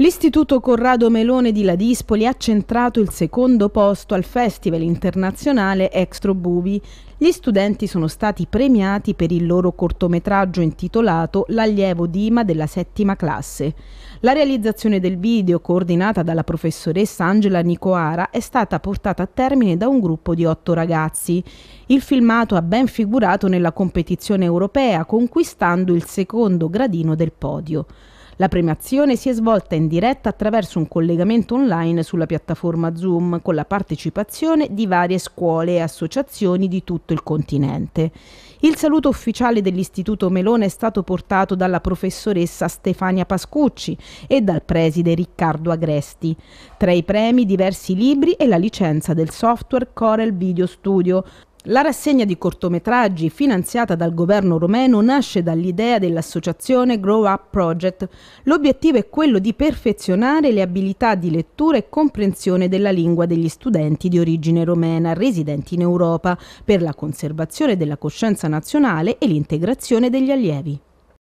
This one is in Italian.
L'Istituto Corrado Melone di Ladispoli ha centrato il secondo posto al Festival internazionale Extro Bubi. Gli studenti sono stati premiati per il loro cortometraggio intitolato L'allievo Dima della settima classe. La realizzazione del video, coordinata dalla professoressa Angela Nicoara, è stata portata a termine da un gruppo di otto ragazzi. Il filmato ha ben figurato nella competizione europea, conquistando il secondo gradino del podio. La premiazione si è svolta in diretta attraverso un collegamento online sulla piattaforma Zoom con la partecipazione di varie scuole e associazioni di tutto il continente. Il saluto ufficiale dell'Istituto Melone è stato portato dalla professoressa Stefania Pascucci e dal preside Riccardo Agresti. Tra i premi diversi libri e la licenza del software Corel Video Studio, la rassegna di cortometraggi finanziata dal governo romeno nasce dall'idea dell'associazione Grow Up Project. L'obiettivo è quello di perfezionare le abilità di lettura e comprensione della lingua degli studenti di origine romena residenti in Europa per la conservazione della coscienza nazionale e l'integrazione degli allievi.